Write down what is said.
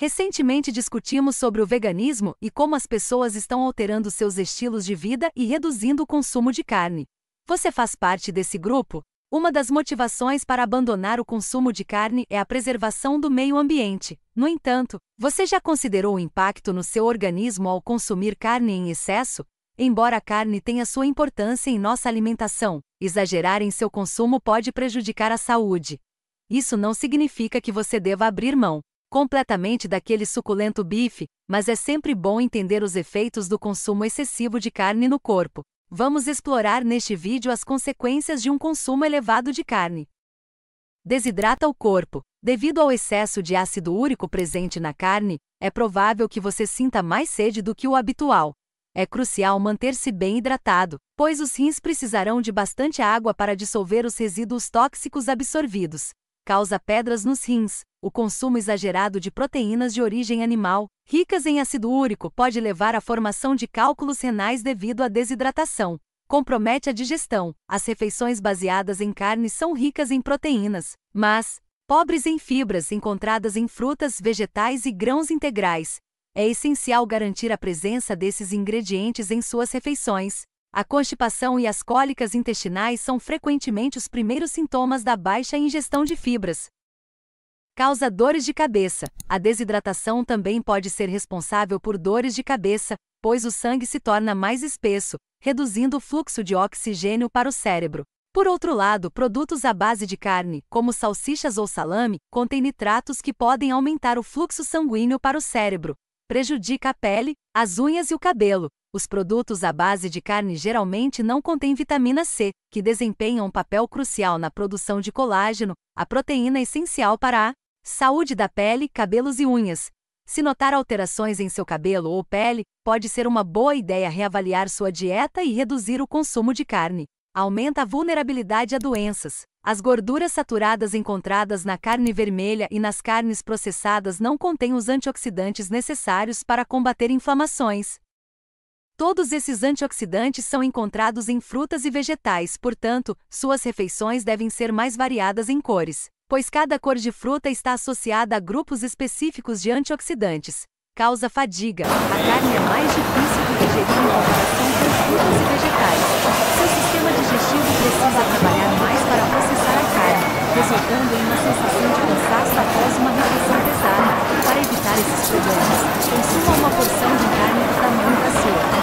Recentemente discutimos sobre o veganismo e como as pessoas estão alterando seus estilos de vida e reduzindo o consumo de carne. Você faz parte desse grupo? Uma das motivações para abandonar o consumo de carne é a preservação do meio ambiente. No entanto, você já considerou o impacto no seu organismo ao consumir carne em excesso? Embora a carne tenha sua importância em nossa alimentação, exagerar em seu consumo pode prejudicar a saúde. Isso não significa que você deva abrir mão completamente daquele suculento bife, mas é sempre bom entender os efeitos do consumo excessivo de carne no corpo. Vamos explorar neste vídeo as consequências de um consumo elevado de carne. Desidrata o corpo. Devido ao excesso de ácido úrico presente na carne, é provável que você sinta mais sede do que o habitual. É crucial manter-se bem hidratado, pois os rins precisarão de bastante água para dissolver os resíduos tóxicos absorvidos. Causa pedras nos rins. O consumo exagerado de proteínas de origem animal, ricas em ácido úrico, pode levar à formação de cálculos renais devido à desidratação. Compromete a digestão. As refeições baseadas em carne são ricas em proteínas, mas pobres em fibras encontradas em frutas, vegetais e grãos integrais. É essencial garantir a presença desses ingredientes em suas refeições. A constipação e as cólicas intestinais são frequentemente os primeiros sintomas da baixa ingestão de fibras. Causa dores de cabeça. A desidratação também pode ser responsável por dores de cabeça, pois o sangue se torna mais espesso, reduzindo o fluxo de oxigênio para o cérebro. Por outro lado, produtos à base de carne, como salsichas ou salame, contêm nitratos que podem aumentar o fluxo sanguíneo para o cérebro. Prejudica a pele, as unhas e o cabelo. Os produtos à base de carne geralmente não contêm vitamina C, que desempenha um papel crucial na produção de colágeno, a proteína essencial para a Saúde da pele, cabelos e unhas. Se notar alterações em seu cabelo ou pele, pode ser uma boa ideia reavaliar sua dieta e reduzir o consumo de carne. Aumenta a vulnerabilidade a doenças. As gorduras saturadas encontradas na carne vermelha e nas carnes processadas não contêm os antioxidantes necessários para combater inflamações. Todos esses antioxidantes são encontrados em frutas e vegetais, portanto, suas refeições devem ser mais variadas em cores pois cada cor de fruta está associada a grupos específicos de antioxidantes. Causa fadiga. A carne é mais difícil de digerir em comparação com frutas e vegetais. Seu sistema digestivo precisa trabalhar mais para processar a carne, resultando em uma sensação de cansaço após uma refeição pesada. Para evitar esses problemas, consuma uma porção de carne do tamanho da sua.